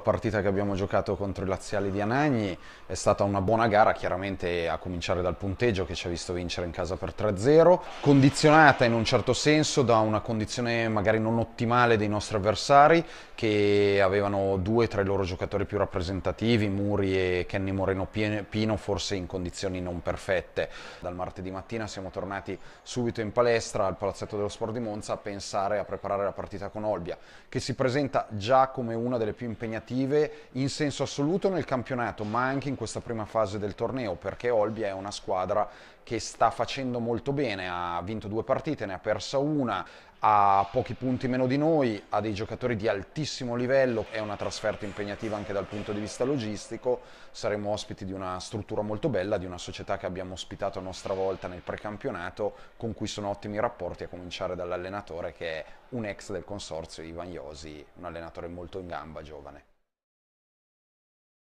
partita che abbiamo giocato contro i laziali di Anagni è stata una buona gara, chiaramente a cominciare dal punteggio che ci ha visto vincere in casa per 3-0, condizionata in un certo senso da una condizione magari non ottimale dei nostri avversari che avevano due tra i loro giocatori più rappresentativi, Muri e Kenny Moreno Pino, forse in condizioni non perfette. Dal martedì mattina siamo tornati subito in palestra al Palazzetto dello Sport di Monza a pensare a preparare la partita con Olbia, che si presenta già come una delle più impegnative negative in senso assoluto nel campionato, ma anche in questa prima fase del torneo, perché Olbia è una squadra che sta facendo molto bene, ha vinto due partite, ne ha persa una, ha pochi punti meno di noi, ha dei giocatori di altissimo livello, è una trasferta impegnativa anche dal punto di vista logistico, saremo ospiti di una struttura molto bella, di una società che abbiamo ospitato a nostra volta nel precampionato, con cui sono ottimi rapporti, a cominciare dall'allenatore che è un ex del consorzio, Ivan Iosi, un allenatore molto in gamba, giovane.